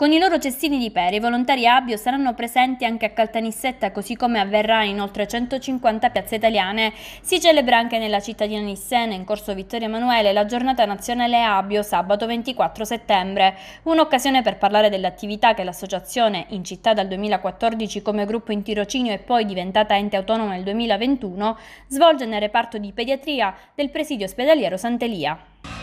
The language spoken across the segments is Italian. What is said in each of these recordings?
Con i loro cestini di pere i volontari Abbio saranno presenti anche a Caltanissetta così come avverrà in oltre 150 piazze italiane. Si celebra anche nella cittadina Nissena in corso Vittorio Emanuele la giornata nazionale Abbio, sabato 24 settembre. Un'occasione per parlare dell'attività che l'associazione in città dal 2014 come gruppo in tirocinio e poi diventata ente autonomo nel 2021 svolge nel reparto di pediatria del presidio ospedaliero Sant'Elia.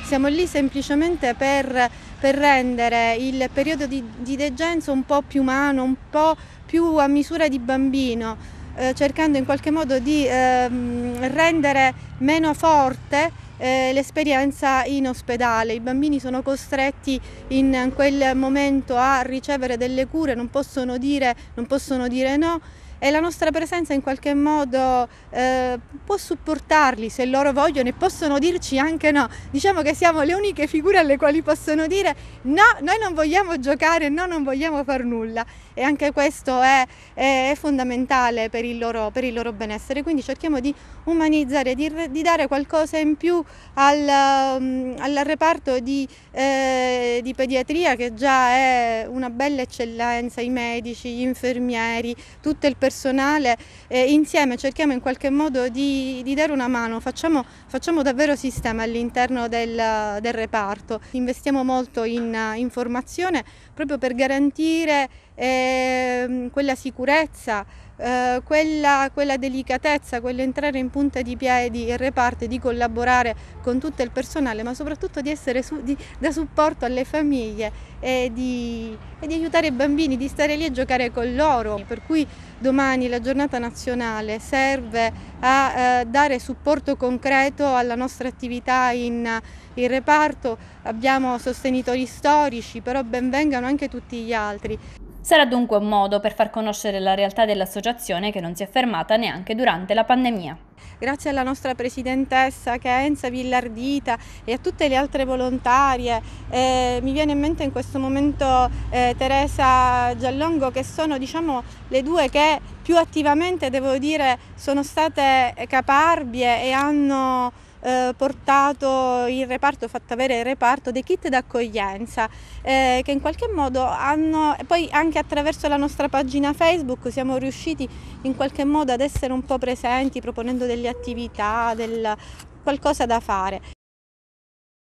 Siamo lì semplicemente per per rendere il periodo di, di degenza un po' più umano, un po' più a misura di bambino, eh, cercando in qualche modo di eh, rendere meno forte eh, l'esperienza in ospedale. I bambini sono costretti in quel momento a ricevere delle cure, non possono dire, non possono dire no e la nostra presenza in qualche modo eh, può supportarli se loro vogliono e possono dirci anche no. Diciamo che siamo le uniche figure alle quali possono dire no, noi non vogliamo giocare, no, non vogliamo far nulla e anche questo è, è, è fondamentale per il, loro, per il, loro, benessere. Quindi cerchiamo di umanizzare, di, di dare qualcosa in più al, um, al reparto di, eh, di pediatria che già è una bella eccellenza, i medici, gli infermieri, tutto il personale personale eh, insieme cerchiamo in qualche modo di, di dare una mano, facciamo, facciamo davvero sistema all'interno del, del, reparto, investiamo molto in, in formazione proprio per garantire eh, quella sicurezza, eh, quella, quella, delicatezza, quell'entrare in punta di piedi il reparto, di collaborare con tutto il personale, ma soprattutto di essere su, di, da supporto alle famiglie e di, e di aiutare i bambini, di stare lì a giocare con loro. Per cui domani la giornata nazionale serve a eh, dare supporto concreto alla nostra attività in, in, reparto, abbiamo sostenitori storici, però benvengano anche tutti gli altri. Sarà dunque un modo per far conoscere la realtà dell'associazione che non si è fermata neanche durante la pandemia. Grazie alla nostra presidentessa Kenza Villardita e a tutte le altre volontarie, eh, mi viene in mente in questo momento eh, Teresa Giallongo che sono diciamo, le due che più attivamente devo dire sono state caparbie e hanno eh, portato il reparto, fatto avere il reparto dei kit d'accoglienza eh, che in qualche modo hanno, poi anche attraverso la nostra pagina Facebook siamo riusciti in qualche modo ad essere un po' presenti proponendo delle attività, del, qualcosa da fare.